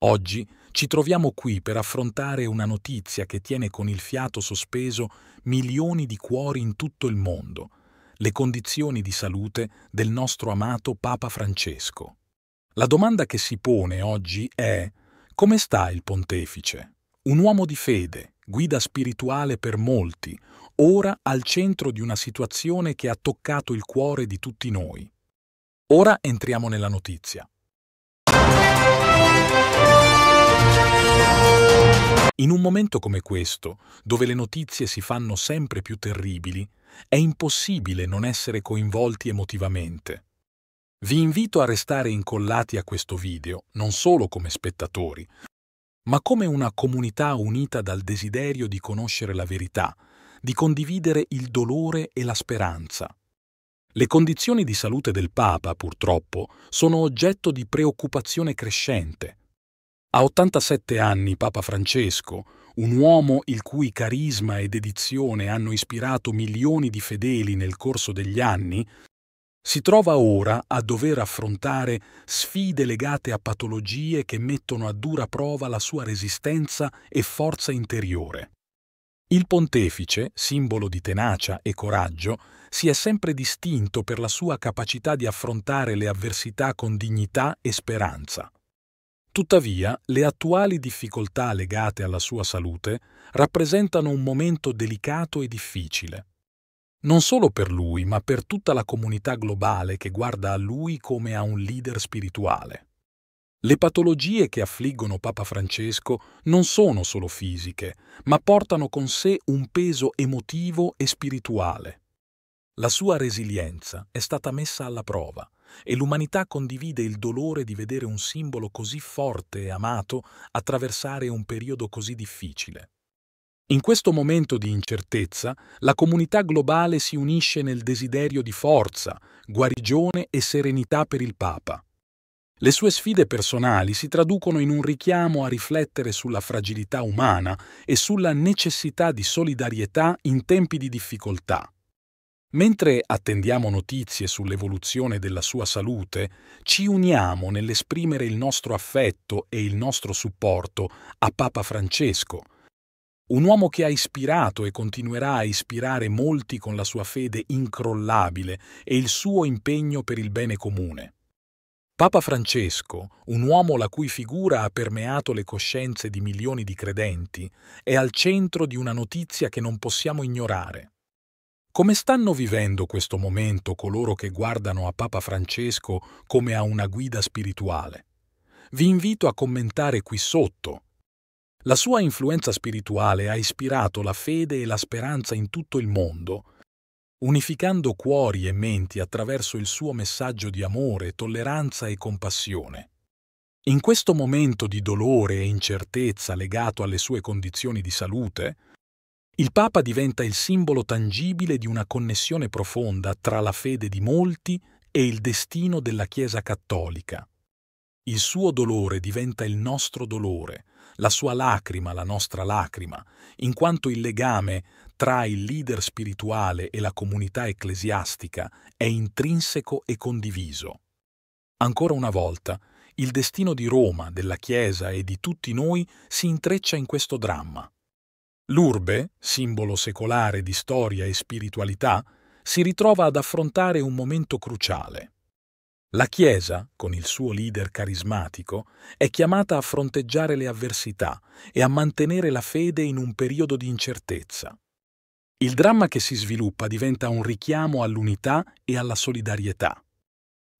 Oggi ci troviamo qui per affrontare una notizia che tiene con il fiato sospeso milioni di cuori in tutto il mondo, le condizioni di salute del nostro amato Papa Francesco. La domanda che si pone oggi è come sta il pontefice? Un uomo di fede, guida spirituale per molti, ora al centro di una situazione che ha toccato il cuore di tutti noi. Ora entriamo nella notizia. In un momento come questo, dove le notizie si fanno sempre più terribili, è impossibile non essere coinvolti emotivamente. Vi invito a restare incollati a questo video non solo come spettatori, ma come una comunità unita dal desiderio di conoscere la verità, di condividere il dolore e la speranza. Le condizioni di salute del Papa, purtroppo, sono oggetto di preoccupazione crescente a 87 anni Papa Francesco, un uomo il cui carisma e dedizione hanno ispirato milioni di fedeli nel corso degli anni, si trova ora a dover affrontare sfide legate a patologie che mettono a dura prova la sua resistenza e forza interiore. Il pontefice, simbolo di tenacia e coraggio, si è sempre distinto per la sua capacità di affrontare le avversità con dignità e speranza. Tuttavia, le attuali difficoltà legate alla sua salute rappresentano un momento delicato e difficile. Non solo per lui, ma per tutta la comunità globale che guarda a lui come a un leader spirituale. Le patologie che affliggono Papa Francesco non sono solo fisiche, ma portano con sé un peso emotivo e spirituale. La sua resilienza è stata messa alla prova e l'umanità condivide il dolore di vedere un simbolo così forte e amato attraversare un periodo così difficile. In questo momento di incertezza, la comunità globale si unisce nel desiderio di forza, guarigione e serenità per il Papa. Le sue sfide personali si traducono in un richiamo a riflettere sulla fragilità umana e sulla necessità di solidarietà in tempi di difficoltà. Mentre attendiamo notizie sull'evoluzione della sua salute, ci uniamo nell'esprimere il nostro affetto e il nostro supporto a Papa Francesco, un uomo che ha ispirato e continuerà a ispirare molti con la sua fede incrollabile e il suo impegno per il bene comune. Papa Francesco, un uomo la cui figura ha permeato le coscienze di milioni di credenti, è al centro di una notizia che non possiamo ignorare. Come stanno vivendo questo momento coloro che guardano a Papa Francesco come a una guida spirituale? Vi invito a commentare qui sotto. La sua influenza spirituale ha ispirato la fede e la speranza in tutto il mondo, unificando cuori e menti attraverso il suo messaggio di amore, tolleranza e compassione. In questo momento di dolore e incertezza legato alle sue condizioni di salute, il Papa diventa il simbolo tangibile di una connessione profonda tra la fede di molti e il destino della Chiesa cattolica. Il suo dolore diventa il nostro dolore, la sua lacrima la nostra lacrima, in quanto il legame tra il leader spirituale e la comunità ecclesiastica è intrinseco e condiviso. Ancora una volta, il destino di Roma, della Chiesa e di tutti noi si intreccia in questo dramma. L'urbe, simbolo secolare di storia e spiritualità, si ritrova ad affrontare un momento cruciale. La Chiesa, con il suo leader carismatico, è chiamata a fronteggiare le avversità e a mantenere la fede in un periodo di incertezza. Il dramma che si sviluppa diventa un richiamo all'unità e alla solidarietà.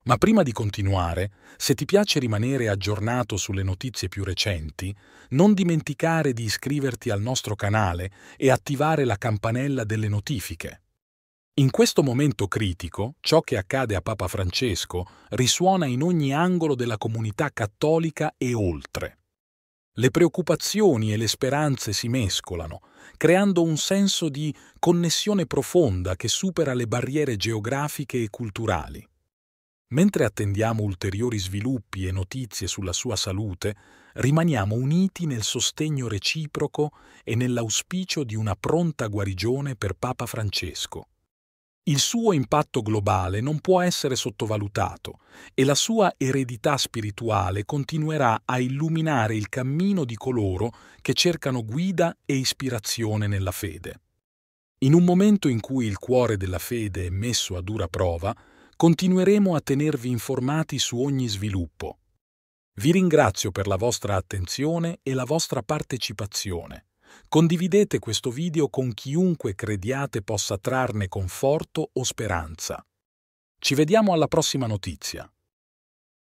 Ma prima di continuare, se ti piace rimanere aggiornato sulle notizie più recenti, non dimenticare di iscriverti al nostro canale e attivare la campanella delle notifiche. In questo momento critico, ciò che accade a Papa Francesco risuona in ogni angolo della comunità cattolica e oltre. Le preoccupazioni e le speranze si mescolano, creando un senso di connessione profonda che supera le barriere geografiche e culturali. Mentre attendiamo ulteriori sviluppi e notizie sulla sua salute, rimaniamo uniti nel sostegno reciproco e nell'auspicio di una pronta guarigione per Papa Francesco. Il suo impatto globale non può essere sottovalutato e la sua eredità spirituale continuerà a illuminare il cammino di coloro che cercano guida e ispirazione nella fede. In un momento in cui il cuore della fede è messo a dura prova, Continueremo a tenervi informati su ogni sviluppo. Vi ringrazio per la vostra attenzione e la vostra partecipazione. Condividete questo video con chiunque crediate possa trarne conforto o speranza. Ci vediamo alla prossima notizia.